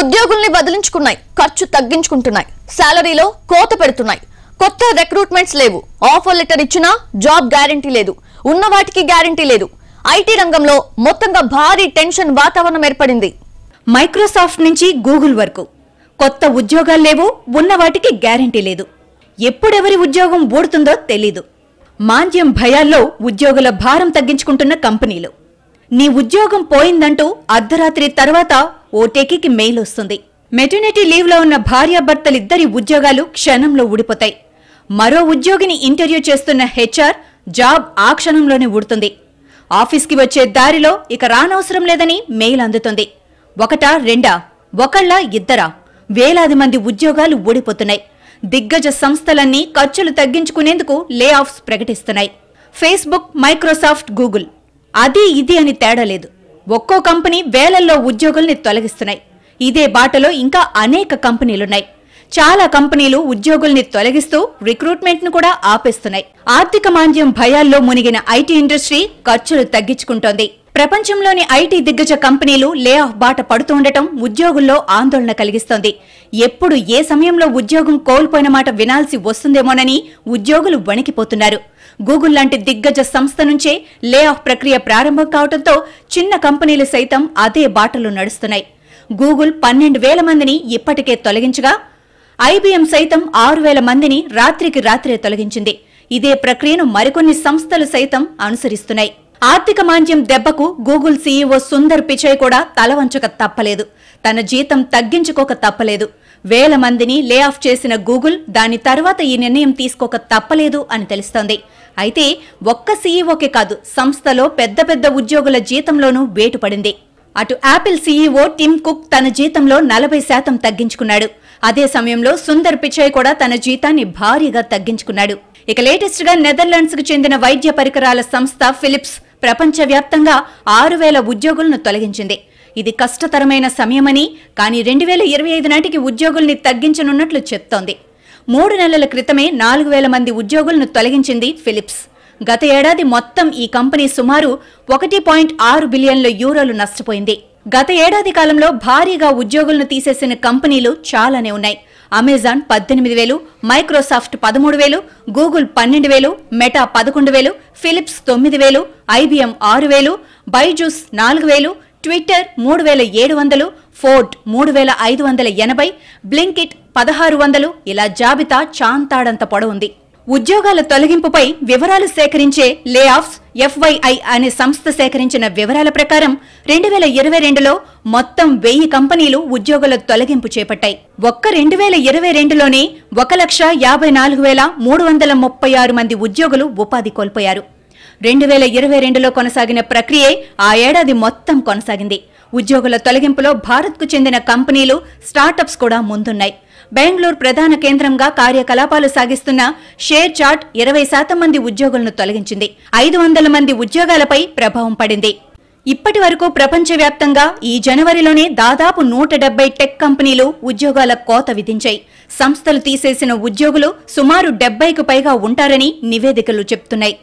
ఉద్యోగుల్ని బదిలించుకున్నాయి ఖర్చు తగ్గించుకుంటున్నాయి శాలరీలో కోత పెడుతున్నాయి కొత్త రిక్రూట్మెంట్స్ లేవు ఆఫర్ లెటర్ ఇచ్చినా జాబ్ గ్యారంటీ లేదు ఉన్న వాటికి గ్యారంటీ లేదు ఐటీ రంగంలో మొత్తంగా భారీ టెన్షన్ వాతావరణం ఏర్పడింది మైక్రోసాఫ్ట్ నుంచి గూగుల్ వరకు కొత్త ఉద్యోగాలు లేవు ఉన్న వాటికి గ్యారంటీ లేదు ఎప్పుడెవరి ఉద్యోగం ఓడుతుందో తెలీదు మాంద్యం భయాల్లో ఉద్యోగుల భారం తగ్గించుకుంటున్న కంపెనీలు నీ ఉద్యోగం పోయిందంటూ అర్ధరాత్రి తర్వాత ఓ టెకికి మెయిల్ వస్తుంది మెటర్నిటీ లీవ్లో ఉన్న భార్యాభర్తలిద్దరి ఉద్యోగాలు క్షణంలో ఊడిపోతాయి మరో ఉద్యోగిని ఇంటర్వ్యూ చేస్తున్న హెచ్ఆర్ జాబ్ ఆ క్షణంలోనే ఊడుతుంది ఆఫీస్కి వచ్చే దారిలో ఇక రానవసరం లేదని మెయిల్ అందుతుంది ఒకటా రెండా ఒకళ్ళ ఇద్దరా వేలాది మంది ఉద్యోగాలు ఊడిపోతున్నాయి దిగ్గజ సంస్థలన్నీ ఖర్చులు తగ్గించుకునేందుకు లే ఆఫ్స్ ప్రకటిస్తున్నాయి ఫేస్బుక్ మైక్రోసాఫ్ట్ గూగుల్ అది ఇది అని తేడా లేదు ఒక్కో కంపెనీ వేలల్లో ఉద్యోగుల్ని తొలగిస్తున్నాయి ఇదే బాటలో ఇంకా అనేక కంపెనీలున్నాయి చాలా కంపెనీలు ఉద్యోగుల్ని తొలగిస్తూ రిక్రూట్మెంట్ను కూడా ఆపేస్తున్నాయి ఆర్థిక మాంద్యం భయాల్లో మునిగిన ఐటీ ఇండస్ట్రీ ఖర్చులు తగ్గించుకుంటోంది ప్రపంచంలోని ఐటీ దిగ్గజ కంపెనీలు లే ఆఫ్ బాట పడుతుండటం ఉద్యోగుల్లో ఆందోళన కలిగిస్తోంది ఎప్పుడు ఏ సమయంలో ఉద్యోగం కోల్పోయిన మాట వినాల్సి వస్తుందేమోనని ఉద్యోగులు వణికిపోతున్నారు గూగుల్ లాంటి దిగ్గజ సంస్థ నుంచే లే ఆఫ్ ప్రక్రియ ప్రారంభం కావడంతో చిన్న కంపెనీలు సైతం అదే బాటలు నడుస్తున్నాయి గూగుల్ పన్నెండు వేల మందిని ఇప్పటికే తొలగించగా ఐబీఎం సైతం ఆరు వేల మందిని రాత్రికి రాత్రే తొలగించింది ఇదే ప్రక్రియను మరికొన్ని సంస్థలు సైతం అనుసరిస్తున్నాయి ఆర్థిక మాంద్యం దెబ్బకు గూగుల్ సీఈఓ సుందర్ పిచయ్ కూడా తలవంచక తప్పలేదు తన జీతం తగ్గించుకోక తప్పలేదు వేల మందిని లే ఆఫ్ చేసిన గూగుల్ దాని తర్వాత ఈ నిర్ణయం తీసుకోక తప్పలేదు అని తెలుస్తోంది అయితే ఒక్క సీఈఓకే కాదు సంస్థలో పెద్ద పెద్ద ఉద్యోగుల జీతంలోనూ వేటు పడింది అటు యాపిల్ సీఈఓ టిమ్ కుక్ తన జీతంలో నలభై శాతం తగ్గించుకున్నాడు అదే సమయంలో సుందర్ పిచాయ్ కూడా తన జీతాన్ని భారీగా తగ్గించుకున్నాడు ఇక లేటెస్ట్ గా నెదర్లాండ్స్ కు చెందిన వైద్య పరికరాల సంస్థ ఫిలిప్స్ ప్రపంచవ్యాప్తంగా ఆరు వేల ఉద్యోగులను తొలగించింది ఇది కష్టతరమైన సమయమని కానీ రెండు వేల ఇరవై ఐదు నాటికి ఉద్యోగుల్ని తగ్గించనున్నట్లు చెప్తోంది మూడు నెలల క్రితమే నాలుగు వేల మంది ఉద్యోగులను తొలగించింది ఫిలిప్స్ గత ఏడాది మొత్తం ఈ కంపెనీ సుమారు ఒకటి పాయింట్ ఆరు బిలియన్ల యూరోలు నష్టపోయింది గత ఏడాది కాలంలో భారీగా ఉద్యోగులను తీసేసిన కంపెనీలు చాలానే ఉన్నాయి అమెజాన్ పద్దెనిమిది వేలు మైక్రోసాఫ్ట్ పదమూడు వేలు గూగుల్ పన్నెండు వేలు మెటా పదకొండు వేలు ఫిలిప్స్ తొమ్మిది వేలు ఐబీఎం ఆరు వేలు బైజూస్ నాలుగు వేలు ట్విట్టర్ మూడు వేల ఏడు వందలు ఫోర్డ్ మూడు వేల ఐదు వందల ఎనభై బ్లింకిట్ పదహారు వందలు ఇలా జాబితా చాంతాడంత పొడవుంది ఉద్యోగాల తొలగింపుపై వివరాలు సేకరించే లే ఆఫ్స్ ఎఫ్వైఐ అనే సంస్థ సేకరించిన వివరాల ప్రకారం రెండు వేల ఇరవై రెండులో మొత్తం వెయ్యి కంపెనీలు ఉద్యోగుల తొలగింపు చేపట్టాయి ఒక్క రెండు వేల ఇరవై రెండులోనే ఒక లక్ష యాభై నాలుగు వేల మూడు వందల ముప్పై ఆరు మంది ఉద్యోగులు ఉపాధి కోల్పోయారు రెండు వేల ఇరవై రెండులో కొనసాగిన ప్రక్రియే ఆ ఏడాది మొత్తం కొనసాగింది ఉద్యోగుల తొలగింపులో భారత్కు చెందిన కంపెనీలు స్టార్టప్స్ కూడా ముందున్నాయి బెంగళూరు ప్రధాన కేంద్రంగా కార్యకలాపాలు సాగిస్తున్న షేర్ చాట్ ఇరవై శాతం మంది ఉద్యోగులను తొలగించింది ఐదు వందల మంది ఉద్యోగాలపై ప్రభావం పడింది ఇప్పటి వరకు ప్రపంచవ్యాప్తంగా ఈ జనవరిలోనే దాదాపు నూట డెబ్బై టెక్ కంపెనీలు ఉద్యోగాల కోత విధించాయి సంస్థలు తీసేసిన ఉద్యోగులు సుమారు డెబ్బైకు పైగా ఉంటారని నివేదికలు చెప్తున్నాయి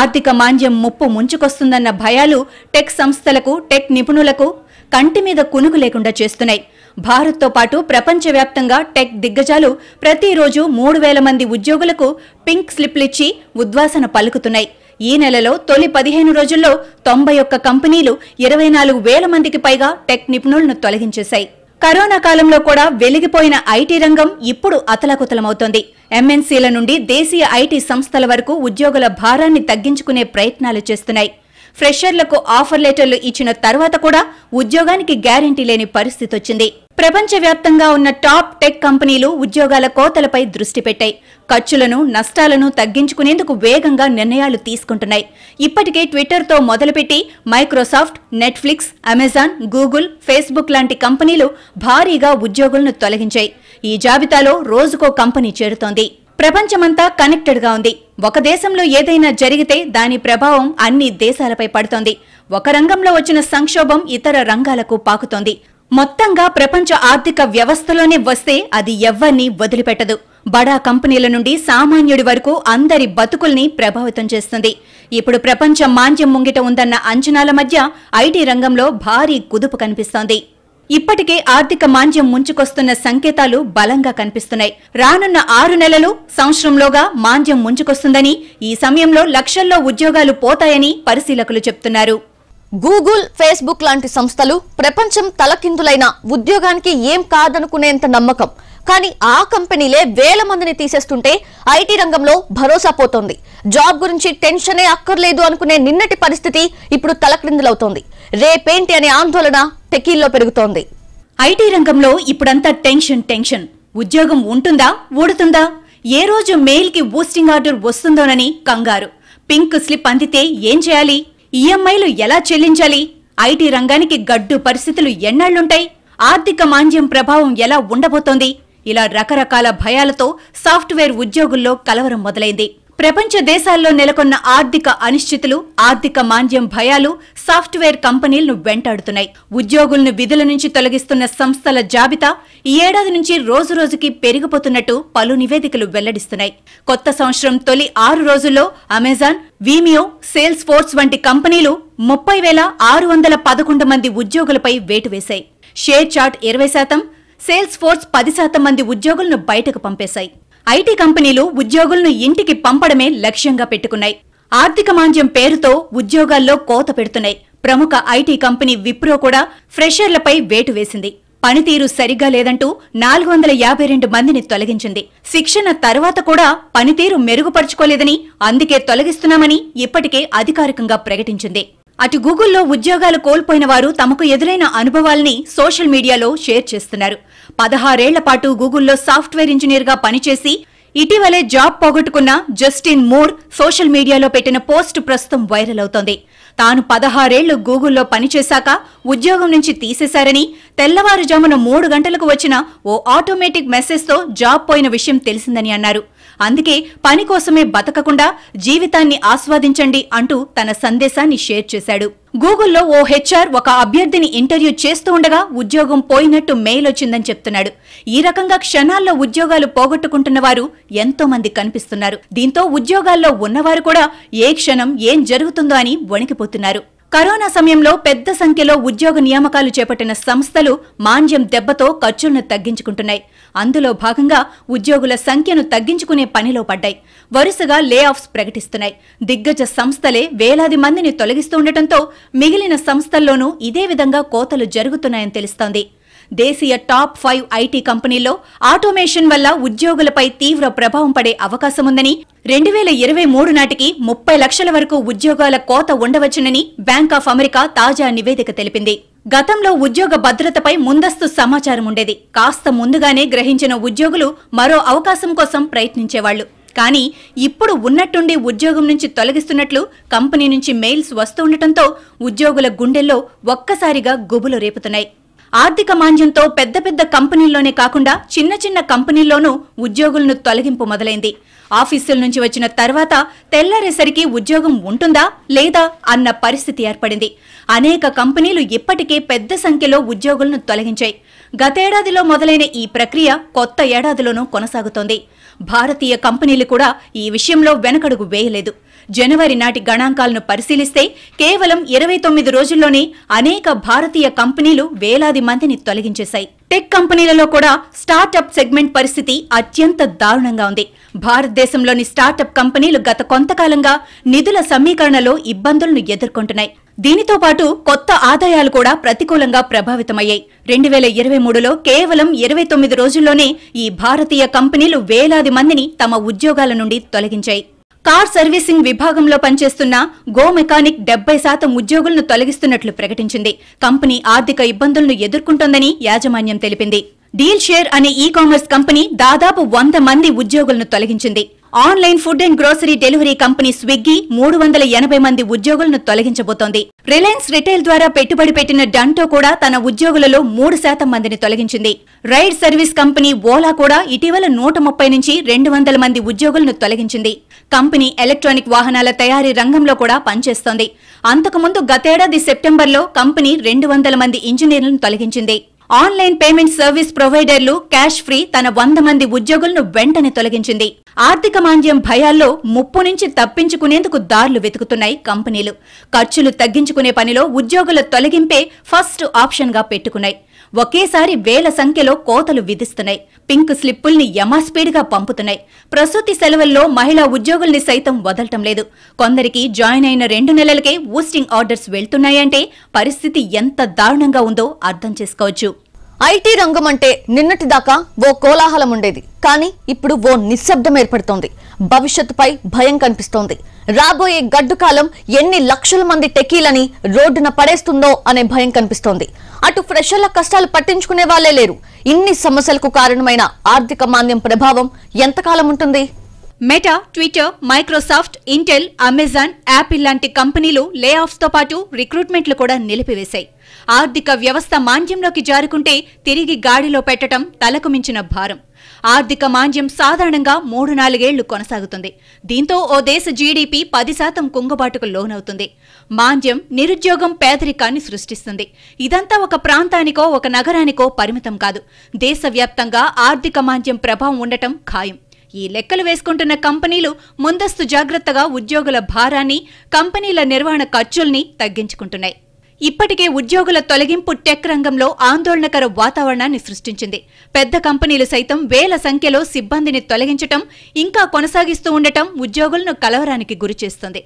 ఆర్థిక మాంద్యం ముప్పు ముంచుకొస్తుందన్న భయాలు టెక్ సంస్థలకు టెక్ నిపుణులకు కంటి మీద కునుగు లేకుండా చేస్తున్నాయి భారత్తో పాటు ప్రపంచవ్యాప్తంగా టెక్ దిగ్గజాలు ప్రతిరోజు మూడు వేల మంది ఉద్యోగులకు పింక్ స్లిప్లిచ్చి ఉద్వాసన పలుకుతున్నాయి ఈ నెలలో తొలి పదిహేను రోజుల్లో తొంభై ఒక్క కంపెనీలు ఇరవై నాలుగు వేల మందికి పైగా టెక్ నిపుణులను తొలగించేశాయి కరోనా కాలంలో కూడా వెలిగిపోయిన ఐటీ రంగం ఇప్పుడు అతలాకుతలమవుతోంది ఎంఎన్సీల నుండి దేశీయ ఐటీ సంస్థల వరకు ఉద్యోగుల భారాన్ని తగ్గించుకునే ప్రయత్నాలు చేస్తున్నాయి ఫ్రెషర్లకు ఆఫర్ లెటర్లు ఇచ్చిన తర్వాత కూడా ఉద్యోగానికి గ్యారంటీ లేని పరిస్థితి వచ్చింది ప్రపంచవ్యాప్తంగా ఉన్న టాప్ టెక్ కంపెనీలు ఉద్యోగాల కోతలపై దృష్టి పెట్టాయి ఖర్చులను నష్టాలను తగ్గించుకునేందుకు వేగంగా నిర్ణయాలు తీసుకుంటున్నాయి ఇప్పటికే ట్విట్టర్తో మొదలుపెట్టి Microsoft Netflix Amazon Google Facebook లాంటి కంపెనీలు భారీగా ఉద్యోగులను తొలగించాయి ఈ జాబితాలో రోజుకో కంపెనీ చేరుతోంది ప్రపంచమంతా కనెక్టెడ్గా ఉంది ఒక దేశంలో ఏదైనా జరిగితే దాని ప్రభావం అన్ని దేశాలపై పడుతోంది ఒక రంగంలో వచ్చిన సంక్షోభం ఇతర రంగాలకు పాకుతోంది మొత్తంగా ప్రపంచ ఆర్థిక వ్యవస్థలోనే వస్తే అది ఎవ్వరిని వదిలిపెట్టదు బడా కంపెనీల నుండి సామాన్యుడి వరకు అందరి బతుకుల్ని ప్రభావితం చేస్తుంది ఇప్పుడు ప్రపంచం మాంద్యం ముంగిట ఉందన్న అంచనాల మధ్య ఐటీ రంగంలో భారీ కుదుపు కనిపిస్తోంది ఇప్పటికే ఆర్థిక మాంద్యం ముంచుకొస్తున్న సంకేతాలు బలంగా కనిపిస్తున్నాయి రానున్న ఆరు నెలలు సంవత్సరంలోగా మాంద్యం ముంచుకొస్తుందని ఈ సమయంలో లక్షల్లో ఉద్యోగాలు పోతాయని పరిశీలకులు చెప్తున్నారు గూగుల్ ఫేస్బుక్ లాంటి సంస్థలు ప్రపంచం తలకిందులైన ఉద్యోగానికి ఏం కాదనుకునేంత నమ్మకం కానీ ఆ కంపెనీలే వేల మందిని తీసేస్తుంటే ఐటీ రంగంలో భరోసా పోతోంది జాబ్ గురించి టెన్షనే అక్కర్లేదు అనుకునే నిన్నటి పరిస్థితి ఇప్పుడు తలక్రిందులవుతోంది రేపేంటి అనే ఆందోళన టెకీల్లో పెరుగుతోంది ఐటీ రంగంలో ఇప్పుడంతా టెన్షన్ టెన్షన్ ఉద్యోగం ఉంటుందా ఊడుతుందా ఏ రోజు మెయిల్కి బూస్టింగ్ ఆర్డర్ వస్తుందోనని కంగారు పింక్ స్లిప్ అందితే ఏం చేయాలి ఈఎంఐలు ఎలా చెల్లించాలి ఐటీ రంగానికి గడ్డు పరిస్థితులు ఎన్నాళ్లుంటాయి ఆర్థిక మాంద్యం ప్రభావం ఎలా ఉండబోతోంది ఇలా రకరకాల భయాలతో సాఫ్ట్వేర్ ఉద్యోగుల్లో కలవరం మొదలైంది ప్రపంచ దేశాల్లో నెలకొన్న ఆర్థిక అనిశ్చితులు ఆర్థిక మాంద్యం భయాలు సాఫ్ట్వేర్ కంపెనీలను వెంటాడుతున్నాయి ఉద్యోగులను విధుల నుంచి తొలగిస్తున్న సంస్థల జాబితా ఈ ఏడాది నుంచి రోజురోజుకి పెరిగిపోతున్నట్టు పలు నివేదికలు వెల్లడిస్తున్నాయి కొత్త సంవత్సరం తొలి ఆరు రోజుల్లో అమెజాన్ వీమియో సేల్స్ ఫోర్స్ వంటి కంపెనీలు ముప్పై వేల ఆరు వందల పదకొండు మంది ఉద్యోగులపై వేటు వేశాయి షేర్ చాట్ ఇరవై శాతం సేల్స్ ఫోర్స్ పది శాతం మంది ఉద్యోగులను బయటకు పంపేశాయి ఐటీ కంపెనీలు ఉద్యోగులను ఇంటికి పంపడమే లక్ష్యంగా పెట్టుకున్నాయి ఆర్థిక మాంద్యం పేరుతో ఉద్యోగాల్లో కోత పెడుతున్నాయి ప్రముఖ ఐటీ కంపెనీ విప్రో కూడా ఫ్రెషర్లపై వేటు వేసింది పనితీరు సరిగ్గా లేదంటూ నాలుగు వందల యాభై రెండు మందిని తొలగించింది శిక్షణ తర్వాత కూడా పనితీరు మెరుగుపరుచుకోలేదని అందుకే తొలగిస్తున్నామని ఇప్పటికే అధికారికంగా ప్రకటించింది అటు గూగుల్లో ఉద్యోగాలు కోల్పోయిన వారు తమకు ఎదురైన అనుభవాల్ని సోషల్ మీడియాలో షేర్ చేస్తున్నారు పదహారేళ్ల పాటు గూగుల్లో సాఫ్ట్వేర్ ఇంజనీర్గా పనిచేసి ఇటీవలే జాబ్ పోగొట్టుకున్న జస్టిన్ మూడ్ సోషల్ మీడియాలో పెట్టిన పోస్ట్ ప్రస్తుతం వైరల్ అవుతోంది తాను పదహారేళ్లు గూగుల్లో పనిచేశాక ఉద్యోగం నుంచి తీసేశారని తెల్లవారుజామున మూడు గంటలకు వచ్చిన ఓ ఆటోమేటిక్ మెసేజ్తో జాబ్ పోయిన విషయం తెలిసిందని అన్నారు అందుకే పని కోసమే బతకకుండా జీవితాన్ని ఆస్వాదించండి అంటూ తన సందేశాన్ని షేర్ చేశాడు గూగుల్లో ఓ హెచ్ఆర్ ఒక అభ్యర్థిని ఇంటర్వ్యూ చేస్తూ ఉండగా ఉద్యోగం పోయినట్టు మెయిల్ వచ్చిందని చెప్తున్నాడు ఈ రకంగా క్షణాల్లో ఉద్యోగాలు పోగొట్టుకుంటున్న వారు ఎంతో మంది కనిపిస్తున్నారు దీంతో ఉద్యోగాల్లో ఉన్నవారు కూడా ఏ క్షణం ఏం జరుగుతుందో అని వణికిపోతున్నారు కరోనా సమయంలో పెద్ద సంఖ్యలో ఉద్యోగ నియామకాలు చేపట్టిన సంస్థలు మాంద్యం దెబ్బతో ఖర్చులను తగ్గించుకుంటున్నాయి అందులో భాగంగా ఉద్యోగుల సంఖ్యను తగ్గించుకునే పనిలో పడ్డాయి వరుసగా లే ఆఫ్స్ ప్రకటిస్తున్నాయి దిగ్గజ సంస్థలే వేలాది మందిని తొలగిస్తుండటంతో మిగిలిన సంస్థల్లోనూ ఇదే విధంగా కోతలు జరుగుతున్నాయని తెలుస్తోంది దేశీయ టాప్ ఫైవ్ ఐటీ కంపెనీల్లో ఆటోమేషన్ వల్ల ఉద్యోగులపై తీవ్ర ప్రభావం పడే అవకాశం ఉందని రెండు వేల ఇరవై మూడు నాటికి ముప్పై లక్షల వరకు ఉద్యోగాల కోత ఉండవచ్చునని బ్యాంక్ ఆఫ్ అమెరికా తాజా నివేదిక తెలిపింది గతంలో ఉద్యోగ భద్రతపై ముందస్తు సమాచారం ఉండేది కాస్త ముందుగానే గ్రహించిన ఉద్యోగులు మరో అవకాశం కోసం ప్రయత్నించేవాళ్లు కానీ ఇప్పుడు ఉన్నట్టుండి ఉద్యోగం నుంచి తొలగిస్తున్నట్లు కంపెనీ నుంచి మెయిల్స్ వస్తుండటంతో ఉద్యోగుల గుండెల్లో ఒక్కసారిగా గుబులు రేపుతున్నాయి ఆర్థిక మాంద్యంతో పెద్ద పెద్ద కంపెనీల్లోనే కాకుండా చిన్న చిన్న కంపెనీల్లోనూ ఉద్యోగులను తొలగింపు మొదలైంది ఆఫీసుల నుంచి వచ్చిన తర్వాత తెల్లారేసరికి ఉద్యోగం ఉంటుందా లేదా అన్న పరిస్థితి ఏర్పడింది అనేక కంపెనీలు ఇప్పటికే పెద్ద సంఖ్యలో ఉద్యోగులను తొలగించాయి గతేడాదిలో మొదలైన ఈ ప్రక్రియ కొత్త ఏడాదిలోనూ కొనసాగుతోంది భారతీయ కంపెనీలు కూడా ఈ విషయంలో వెనకడుగు వేయలేదు జనవరి నాటి గణాంకాలను పరిశీలిస్తే కేవలం ఇరవై తొమ్మిది రోజుల్లోనే అనేక భారతీయ కంపెనీలు వేలాది మందిని తొలగించేశాయి టెక్ కంపెనీలలో కూడా స్టార్టప్ సెగ్మెంట్ పరిస్థితి అత్యంత దారుణంగా ఉంది భారతదేశంలోని స్టార్టప్ కంపెనీలు గత కొంతకాలంగా నిధుల సమీకరణలో ఇబ్బందులను ఎదుర్కొంటున్నాయి దీనితో పాటు కొత్త ఆదాయాలు కూడా ప్రతికూలంగా ప్రభావితమయ్యాయి రెండు వేల ఇరవై మూడులో కేవలం ఇరవై తొమ్మిది రోజుల్లోనే ఈ భారతీయ కంపెనీలు వేలాది మందిని తమ ఉద్యోగాల నుండి తొలగించాయి కార్ సర్వీసింగ్ విభాగంలో పనిచేస్తున్న గో మెకానిక్ డెబ్బై శాతం ఉద్యోగులను తొలగిస్తున్నట్లు ప్రకటించింది కంపెనీ ఆర్థిక ఇబ్బందులను ఎదుర్కొంటోందని యాజమాన్యం తెలిపింది డీల్ షేర్ అనే ఈ కామర్స్ కంపెనీ దాదాపు వంద మంది ఉద్యోగులను తొలగించింది online food and grocery delivery company Swiggy మూడు వందల ఎనభై మంది ఉద్యోగులను తొలగించబోతోంది రిలయన్స్ రిటైల్ ద్వారా పెట్టుబడి పెట్టిన డంటో కూడా తన ఉద్యోగులలో మూడు శాతం మందిని తొలగించింది రైడ్ సర్వీస్ కంపెనీ ఓలా కూడా ఇటీవల నూట ముప్పై నుంచి రెండు వందల మంది ఉద్యోగులను తొలగించింది కంపెనీ ఎలక్ట్రానిక్ వాహనాల తయారీ రంగంలో కూడా పనిచేస్తోంది అంతకుముందు గతేడాది సెప్టెంబర్లో కంపెనీ రెండు వందల మంది ఇంజనీర్లను తొలగించింది ఆన్లైన్ పేమెంట్ సర్వీస్ ప్రొవైడర్లు క్యాష్ ఫ్రీ తన వంద మంది ఉద్యోగులను వెంటనే తొలగించింది ఆర్థిక మాంద్యం భయాల్లో ముప్పు నుంచి తప్పించుకునేందుకు దారులు వెతుకుతున్నాయి కంపెనీలు ఖర్చులు తగ్గించుకునే పనిలో ఉద్యోగుల తొలగింపే ఫస్ట్ ఆప్షన్గా పెట్టుకున్నాయి ఒకేసారి వేల సంఖ్యలో కోతలు విధిస్తున్నాయి పింక్ స్లిప్పుల్ని యమాస్పీడ్గా పంపుతున్నాయి ప్రసూతి సెలవుల్లో మహిళా ఉద్యోగుల్ని సైతం వదలటం లేదు కొందరికి జాయిన్ అయిన రెండు నెలలకే ఊస్టింగ్ ఆర్డర్స్ వెళ్తున్నాయంటే పరిస్థితి ఎంత దారుణంగా ఉందో అర్థం చేసుకోవచ్చు ఐటీ రంగం అంటే నిన్నటిదాకా ఓ కోలాహలం ఉండేది కానీ ఇప్పుడు ఓ నిశ్శబ్దం ఏర్పడుతోంది భవిష్యత్తుపై భయం కనిపిస్తోంది రాబోయే గడ్డు కాలం ఎన్ని లక్షల మంది టెకీలని రోడ్డున పడేస్తుందో అనే భయం కనిపిస్తోంది అటు ఫ్రెషర్ల కష్టాలు పట్టించుకునే వాళ్లే లేరు ఇన్ని సమస్యలకు కారణమైన ఆర్థిక మాంద్యం ప్రభావం ఎంతకాలం ఉంటుంది Meta Twitter Microsoft Intel Amazon Apple లాంటి కంపెనీలు లే లేఆఫ్స్తో పాటు రిక్రూట్మెంట్లు కూడా నిలిపివేశాయి ఆర్థిక వ్యవస్థ మాంద్యంలోకి జారుకుంటే తిరిగి గాడిలో పెట్టడం తలకు మించిన భారం ఆర్థిక మాంద్యం సాధారణంగా మూడు నాలుగేళ్లు కొనసాగుతుంది దీంతో ఓ దేశ జీడిపి పది శాతం కుంగుబాటుకు లోనవుతుంది మాంద్యం నిరుద్యోగం పేదరికాన్ని సృష్టిస్తుంది ఇదంతా ఒక ప్రాంతానికో ఒక నగరానికో పరిమితం కాదు దేశవ్యాప్తంగా ఆర్థిక మాంద్యం ప్రభావం ఉండటం ఖాయం ఈ లెక్కలు వేసుకుంటున్న కంపెనీలు ముందస్తు జాగ్రత్తగా ఉద్యోగుల భారాన్ని కంపెనీల నిర్వహణ ఖర్చుల్ని తగ్గించుకుంటున్నాయి ఇప్పటికే ఉద్యోగుల తొలగింపు టెక్ రంగంలో ఆందోళనకర వాతావరణాన్ని సృష్టించింది పెద్ద కంపెనీలు సైతం వేల సంఖ్యలో సిబ్బందిని తొలగించటం ఇంకా కొనసాగిస్తూ ఉండటం ఉద్యోగులను కలవరానికి గురిచేస్తుంది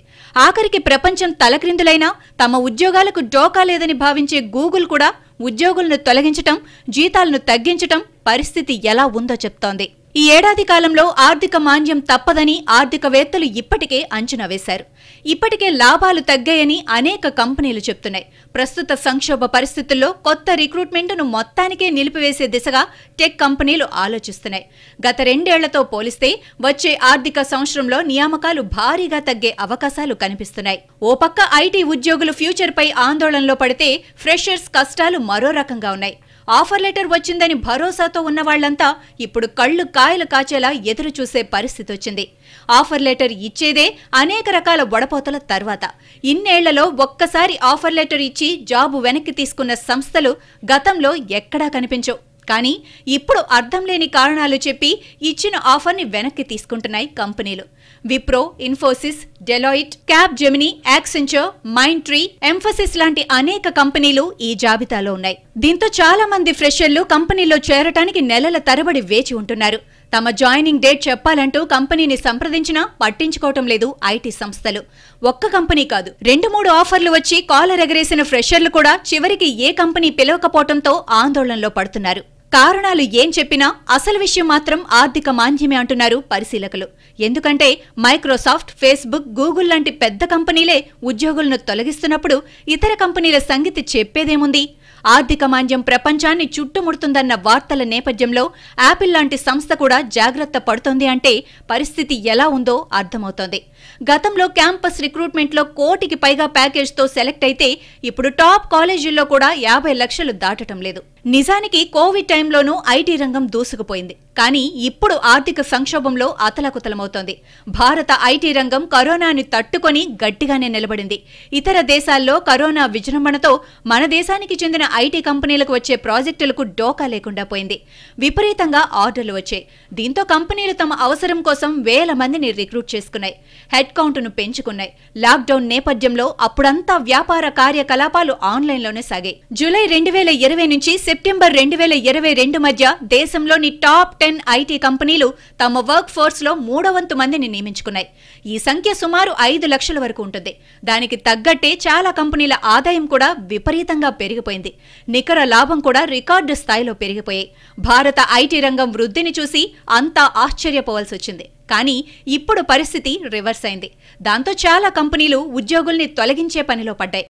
ఆఖరికి ప్రపంచం తలక్రిందులైనా తమ ఉద్యోగాలకు డోకా లేదని భావించే గూగుల్ కూడా ఉద్యోగులను తొలగించటం జీతాలను తగ్గించటం పరిస్థితి ఎలా ఉందో చెప్తోంది ఈ ఏడాది కాలంలో ఆర్థిక మాంద్యం తప్పదని ఆర్థికవేత్తలు ఇప్పటికే అంచనా వేశారు ఇప్పటికే లాభాలు తగ్గాయని అనేక కంపెనీలు చెప్తున్నాయి ప్రస్తుత సంక్షోభ పరిస్థితుల్లో కొత్త రిక్రూట్మెంట్ను మొత్తానికే నిలిపివేసే దిశగా టెక్ కంపెనీలు ఆలోచిస్తున్నాయి గత రెండేళ్లతో పోలిస్తే వచ్చే ఆర్థిక సంవత్సరంలో నియామకాలు భారీగా తగ్గే అవకాశాలు కనిపిస్తున్నాయి ఓ పక్క ఐటీ ఉద్యోగులు ఫ్యూచర్పై ఆందోళనలో పడితే ఫ్రెషర్స్ కష్టాలు మరో రకంగా ఉన్నాయి ఆఫర్ లెటర్ వచ్చిందని భరోసాతో ఉన్న వాళ్లంతా ఇప్పుడు కళ్ళు కాయలు కాచేలా ఎదురు చూసే పరిస్థితి వచ్చింది ఆఫర్ లెటర్ ఇచ్చేదే అనేక రకాల వడపోతల తర్వాత ఇన్నేళ్లలో ఒక్కసారి ఆఫర్ లెటర్ ఇచ్చి జాబు వెనక్కి తీసుకున్న సంస్థలు గతంలో ఎక్కడా కనిపించవు కానీ ఇప్పుడు అర్థం లేని కారణాలు చెప్పి ఇచ్చిన ఆఫర్ని వెనక్కి తీసుకుంటున్నాయి కంపెనీలు Wipro Infosys Deloitte Capgemini Accenture Mindtree Mphasis లాంటి అనేక కంపెనీలు ఈ జాబితాలో ఉన్నాయి దీంతో చాలా మంది ఫ్రెషర్లు కంపెనీలో చేరటానికి నెలల తరబడి వేచి ఉంటున్నారు తమ జాయినింగ్ డేట్ చెప్పాలంటూ కంపెనీని సంప్రదించినా పట్టించుకోవటం లేదు ఐటీ సంస్థలు ఒక్క కంపెనీ కాదు రెండు మూడు ఆఫర్లు వచ్చి కాలర్ ఎగరేసిన ఫ్రెషర్లు కూడా చివరికి ఏ కంపెనీ పిలవకపోవటంతో ఆందోళనలో పడుతున్నారు కారణాలు ఏం చెప్పినా అసలు విషయం మాత్రం ఆర్థిక మాంద్యమే అంటున్నారు పరిశీలకులు ఎందుకంటే మైక్రోసాఫ్ట్ ఫేస్బుక్ గూగుల్ లాంటి పెద్ద కంపెనీలే ఉద్యోగులను తొలగిస్తున్నప్పుడు ఇతర కంపెనీల సంగతి చెప్పేదేముంది ఆర్థిక మాంద్యం ప్రపంచాన్ని చుట్టుముడుతుందన్న వార్తల నేపథ్యంలో యాపిల్ లాంటి సంస్థ కూడా జాగ్రత్త పడుతోంది అంటే పరిస్థితి ఎలా ఉందో అర్థమవుతోంది గతంలో క్యాంపస్ రిక్రూట్మెంట్లో కోటికి పైగా ప్యాకేజ్తో సెలెక్ట్ అయితే ఇప్పుడు టాప్ కాలేజీల్లో కూడా యాభై లక్షలు దాటటం లేదు నిజానికి కోవిడ్ టైంలోనూ ఐటీ రంగం దూసుకుపోయింది కానీ ఇప్పుడు ఆర్థిక సంక్షోభంలో అతలకుతలమవుతోంది భారత ఐటీ రంగం కరోనాని తట్టుకొని గట్టిగానే నిలబడింది ఇతర దేశాల్లో కరోనా విజృంభణతో మన దేశానికి చెందిన ఐటీ కంపెనీలకు వచ్చే ప్రాజెక్టులకు డోకా లేకుండా పోయింది విపరీతంగా ఆర్డర్లు వచ్చాయి దీంతో కంపెనీలు తమ అవసరం కోసం వేల మందిని రిక్రూట్ చేసుకున్నాయి హెడ్ కౌంట్ను పెంచుకున్నాయి లాక్డౌన్ నేపథ్యంలో అప్పుడంతా వ్యాపార కార్యకలాపాలు ఆన్లైన్లోనే సాగాయి జూలై రెండు వేల ఇరవై నుంచి సెప్టెంబర్ రెండు వేల ఇరవై రెండు మధ్య దేశంలోని టాప్ టెన్ ఐటీ కంపెనీలు తమ వర్క్ ఫోర్స్లో మూడవంతు మందిని నియమించుకున్నాయి ఈ సంఖ్య సుమారు ఐదు లక్షల వరకు ఉంటుంది దానికి తగ్గట్టే చాలా కంపెనీల ఆదాయం కూడా విపరీతంగా పెరిగిపోయింది నికర లాభం కూడా రికార్డు స్థాయిలో పెరిగిపోయాయి భారత ఐటీ రంగం వృద్ధిని చూసి అంతా ఆశ్చర్యపోవాల్సి వచ్చింది కానీ ఇప్పుడు పరిస్థితి రివర్స్ అయింది దాంతో చాలా కంపెనీలు ఉద్యోగుల్ని తొలగించే పనిలో పడ్డాయి